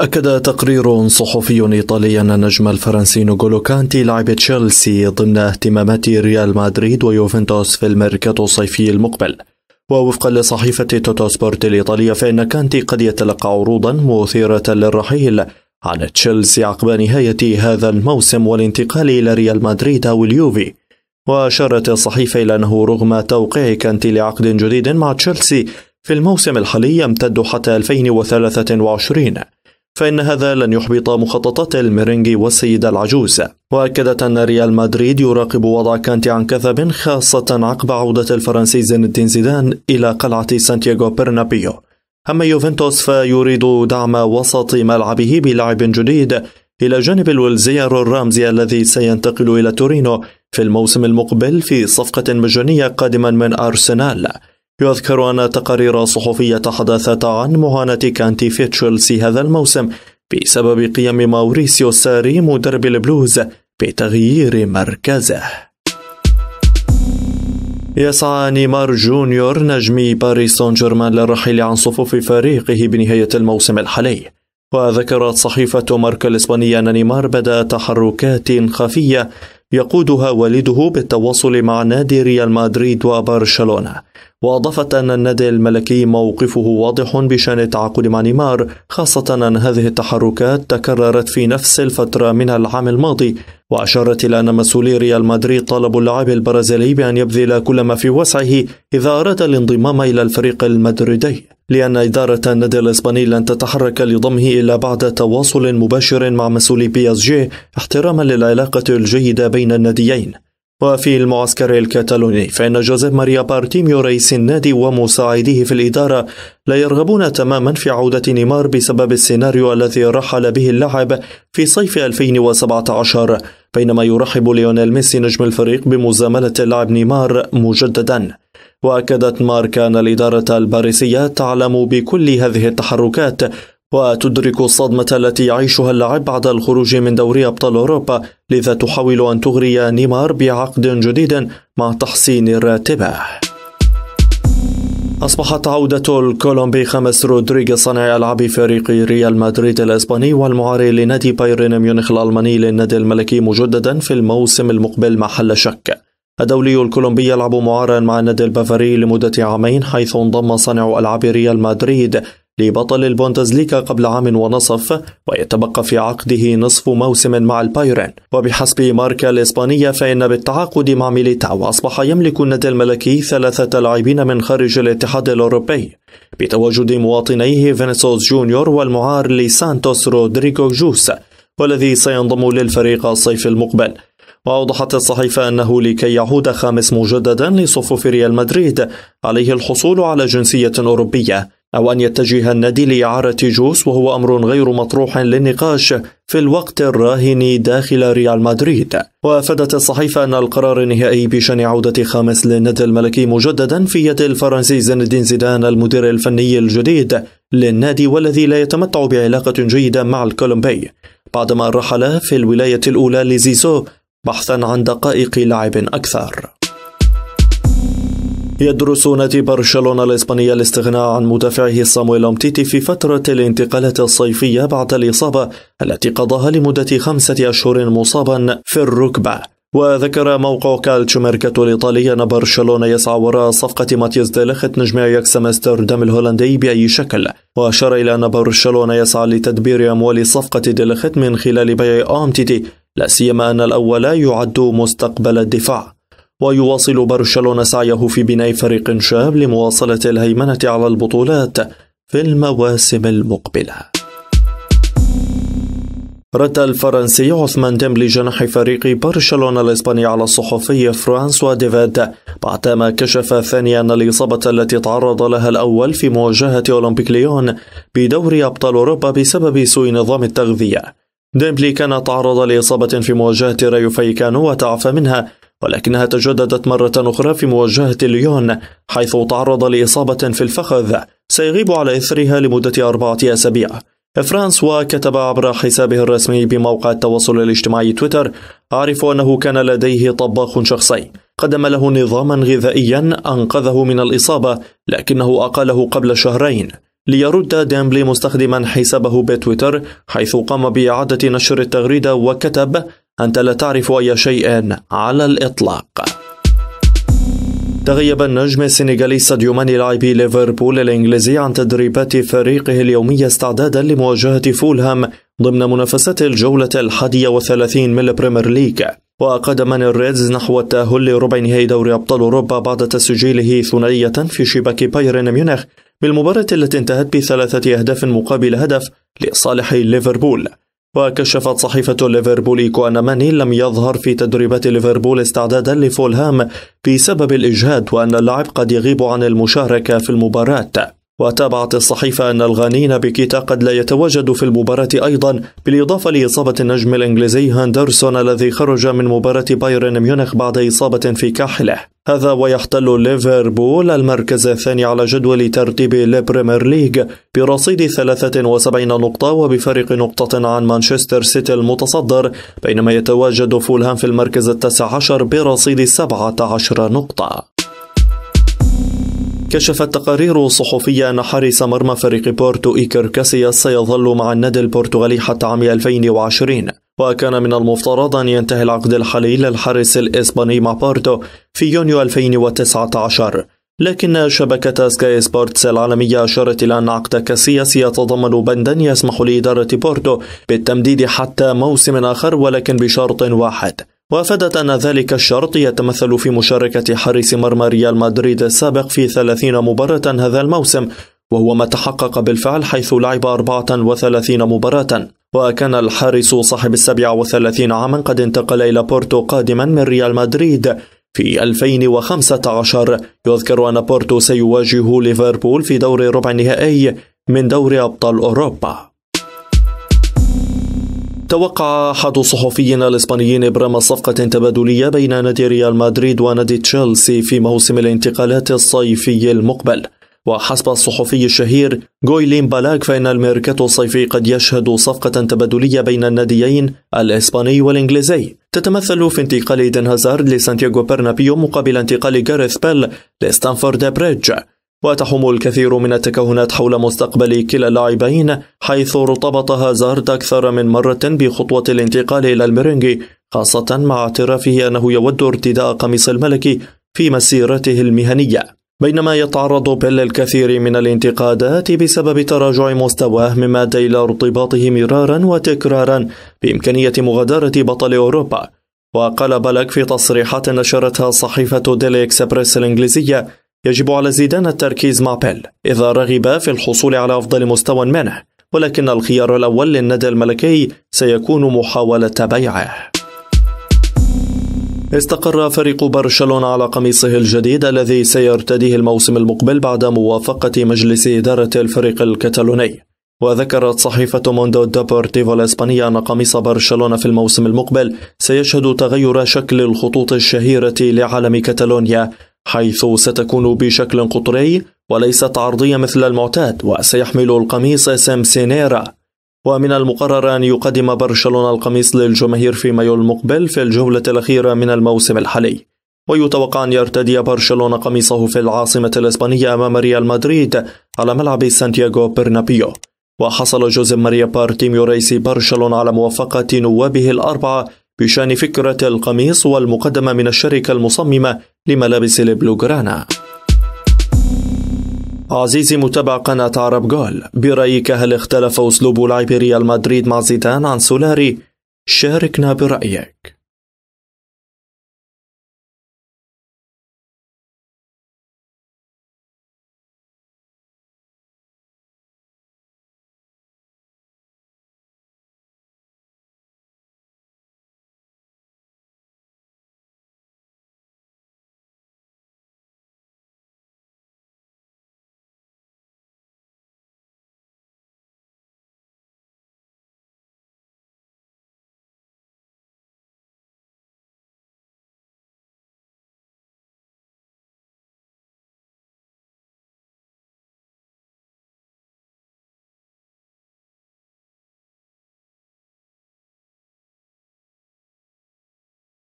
أكد تقرير صحفي إيطالي أن النجم الفرنسي نوغولو كانتي لاعب تشيلسي ضمن اهتمامات ريال مدريد ويوفنتوس في الميركاتو الصيفي المقبل ووفقا لصحيفة توتو سبورت الإيطالية فإن كانتي قد يتلقى عروضا مثيرة للرحيل عن تشيلسي عقب نهاية هذا الموسم والانتقال إلى ريال مدريد أو اليوفي وأشارت الصحيفة إلى أنه رغم توقيع كانتي لعقد جديد مع تشيلسي في الموسم الحالي يمتد حتى 2023 فإن هذا لن يحبط مخططات الميرينجي والسيدة العجوز وأكدت أن ريال مدريد يراقب وضع كانتي عن كثب خاصة عقب عودة الفرنسي زين الدين زيدان إلى قلعة سانتياغو برنابيو أما يوفنتوس فيريد دعم وسط ملعبه بلعب جديد إلى جانب الولزير الرامزي الذي سينتقل إلى تورينو في الموسم المقبل في صفقة مجانية قادما من أرسنال يذكر أن تقارير صحفية تحدثت عن مهانة كانتي تشيلسي هذا الموسم بسبب قيام ماوريسيو ساري مدرب البلوز بتغيير مركزه يسعى نيمار جونيور نجم باريس سان جيرمان للرحيل عن صفوف فريقه بنهاية الموسم الحالي وذكرت صحيفة ماركا الإسبانية أن نيمار بدأ تحركات خفية يقودها والده بالتواصل مع نادي ريال مدريد وبرشلونة وأضافت أن النادي الملكي موقفه واضح بشأن التعاقد مع نيمار خاصة أن هذه التحركات تكررت في نفس الفترة من العام الماضي وأشارت إلى أن مسؤولي ريال مدريد طالبوا اللاعب البرازيلي بأن يبذل كل ما في وسعه إذا أراد الانضمام إلى الفريق المدريدي لأن إدارة النادي الإسباني لن تتحرك لضمه إلا بعد تواصل مباشر مع مسؤولي بي اس جي احتراما للعلاقة الجيدة بين الناديين وفي المعسكر الكتالوني فإن جوزيف ماريا بارتيميو رئيس النادي ومساعديه في الإدارة لا يرغبون تماما في عودة نيمار بسبب السيناريو الذي رحل به اللاعب في صيف 2017 بينما يرحب ليونيل ميسي نجم الفريق بمزاملة اللاعب نيمار مجددا واكدت ماركا ان الاداره الباريسيه تعلم بكل هذه التحركات وتدرك الصدمه التي يعيشها اللاعب بعد الخروج من دوري ابطال اوروبا لذا تحاول ان تغري نيمار بعقد جديد مع تحسين الراتبه أصبحت عودة الكولومبي خمس رودريغ صانع ألعاب فريق ريال مدريد الإسباني والمعاري لنادي بايرن ميونخ الألماني للنادي الملكي مجددا في الموسم المقبل محل شك الدولي الكولومبي يلعب معارا مع النادي البافاري لمدة عامين حيث انضم صانع ألعاب ريال مدريد لبطل البوندسليغا قبل عام ونصف ويتبقى في عقده نصف موسم مع البايرن وبحسب ماركا الإسبانية فإن بالتعاقد مع ميليتاو أصبح يملك النادي الملكي ثلاثة لاعبين من خارج الاتحاد الأوروبي بتواجد مواطنيه فينيسوس جونيور والمعار لسانتوس رودريغو جوس والذي سينضم للفريق الصيف المقبل وأوضحت الصحيفة أنه لكي يعود خامس مجددا لصفوف ريال مدريد عليه الحصول على جنسية أوروبية أو أن يتجه النادي لإعارة جوس وهو أمر غير مطروح للنقاش في الوقت الراهن داخل ريال مدريد وأفادت الصحيفة أن القرار النهائي بشأن عودة خامس للنادي الملكي مجددا في يد الفرنسي زين الدين زيدان المدير الفني الجديد للنادي والذي لا يتمتع بعلاقة جيدة مع الكولومبي بعدما رحل في الولاية الأولى لزيزو بحثا عن دقائق لعب أكثر يدرس نادي برشلونة الإسبانية الاستغناء عن مدافعه صامويل أمتيتي في فترة الانتقالات الصيفية بعد الإصابة التي قضاها لمدة خمسة أشهر مصابا في الركبة وذكر موقع كالتشو ميركاتو الإيطالي أن برشلونة يسعى وراء صفقة ماتيوس ديليخت نجم أياكس أمستردام الهولندي بأي شكل وأشار إلى أن برشلونة يسعى لتدبير أموال صفقة ديليخت من خلال بيع أومتيتي لا سيما أن الأول يعد مستقبل الدفاع ويواصل برشلونة سعيه في بناء فريق شاب لمواصلة الهيمنة على البطولات في المواسم المقبلة رد الفرنسي عثمان ديمبلي جناح فريق برشلونة الإسباني على الصحفي فرانسوا ديفيد بعدما كشف ثانيا أن الإصابة التي تعرض لها الأول في مواجهة أولمبيك ليون بدور أبطال أوروبا بسبب سوء نظام التغذية ديمبلي كان تعرض لإصابة في مواجهة رايو فايكانو وتعافى منها ولكنها تجددت مرة أخرى في مواجهة ليون حيث تعرض لإصابة في الفخذ سيغيب على إثرها لمدة أربعة أسابيع فرانسوا كتب عبر حسابه الرسمي بموقع التواصل الاجتماعي تويتر أعرف أنه كان لديه طباخ شخصي قدم له نظاما غذائيا أنقذه من الإصابة لكنه أقاله قبل شهرين ليرد ديمبلي مستخدما حسابه بتويتر حيث قام بإعادة نشر التغريدة وكتب أنت لا تعرف أي شيء على الإطلاق تغيب النجم السنغالي ساديو ماني لاعبي ليفربول الإنجليزي عن تدريبات فريقه اليومية استعدادا لمواجهة فولهام ضمن منافسات الجولة الحادية وثلاثين من البريمير ليج وقاد من الريدز نحو التأهل لربع نهائي دوري أبطال أوروبا بعد تسجيله ثنائية في شباك بايرن ميونخ بالمباراة التي انتهت بثلاثة أهداف مقابل هدف لصالح ليفربول وكشفت صحيفة ليفربوليكو أن ماني لم يظهر في تدريبات ليفربول استعدادا لفولهام بسبب الإجهاد وأن اللاعب قد يغيب عن المشاركة في المباراة وتابعت الصحيفة أن الغانين بكيتا قد لا يتواجد في المباراة أيضا بالإضافة لإصابة النجم الإنجليزي هاندرسون الذي خرج من مباراة بايرن ميونخ بعد إصابة في كاحله هذا ويحتل ليفربول المركز الثاني على جدول ترتيب البريمير ليج برصيد 73 نقطة وبفارق نقطة عن مانشستر سيتي المتصدر بينما يتواجد فولهام في المركز التاسع عشر برصيد 17 نقطة كشفت تقارير صحفية أن حارس مرمى فريق بورتو إيكر كاسياس سيظل مع النادي البرتغالي حتى عام 2020 وكان من المفترض أن ينتهي العقد الحالي للحارس الإسباني مع بورتو في يونيو 2019 لكن شبكة سكاي سبورتس العالمية أشارت إلى أن عقد كاسياس يتضمن بندا يسمح لإدارة بورتو بالتمديد حتى موسم آخر ولكن بشرط واحد وافادت أن ذلك الشرط يتمثل في مشاركة حارس مرمى ريال مدريد السابق في 30 مباراة هذا الموسم وهو ما تحقق بالفعل حيث لعب 34 مباراة وكان الحارس صاحب السبعة وثلاثين عاما قد انتقل إلى بورتو قادما من ريال مدريد في 2015 يذكر أن بورتو سيواجه ليفربول في دور ربع النهائي من دور أبطال أوروبا توقع أحد الصحفيين الإسبانيين إبرام صفقة تبادلية بين نادي ريال مدريد ونادي تشيلسي في موسم الانتقالات الصيفي المقبل وحسب الصحفي الشهير جويلين بالاك فإن الميركاتو الصيفي قد يشهد صفقة تبادلية بين الناديين الإسباني والإنجليزي تتمثل في انتقال إيدن هازارد لسانتياغو برنابيو مقابل انتقال جاريث بيل لستانفورد بريدج وتحوم الكثير من التكهنات حول مستقبل كلا اللاعبين حيث ارتبط هازارد أكثر من مرة بخطوة الانتقال إلى الميرينجي خاصة مع اعترافه أنه يود ارتداء قميص الملكي في مسيرته المهنية بينما يتعرض بيل الكثير من الانتقادات بسبب تراجع مستواه مما ادى الى ارتباطه مرارا وتكرارا بامكانيه مغادره بطل اوروبا وقال بلك في تصريحات نشرتها صحيفه ديلي اكسبريس الانجليزيه يجب على زيدان التركيز مع بيل إذا رغب في الحصول على أفضل مستوى منه ولكن الخيار الأول للندى الملكي سيكون محاولة بيعه استقر فريق برشلونة على قميصه الجديد الذي سيرتديه الموسم المقبل بعد موافقة مجلس إدارة الفريق الكتالوني وذكرت صحيفة موندو ديبورتيفو الإسبانية أن قميص برشلونة في الموسم المقبل سيشهد تغير شكل الخطوط الشهيرة لعلم كتالونيا حيث ستكون بشكل قطري وليست عرضية مثل المعتاد وسيحمل القميص سمسينيرا ومن المقرر أن يقدم برشلونة القميص للجماهير في مايو المقبل في الجولة الأخيرة من الموسم الحالي ويتوقع أن يرتدي برشلونة قميصه في العاصمة الإسبانية أمام ريال مدريد على ملعب سانتياغو برنابيو وحصل جوزيف ماريا بارتيميو رئيس برشلونة على موافقة نوابه الأربعة بشأن فكرة القميص والمقدمة من الشركة المصممة لملابس البلوغرانا عزيزي متابع قناة عرب جول برأيك هل اختلف أسلوب لعب ريال مدريد مع زيدان عن سولاري؟ شاركنا برأيك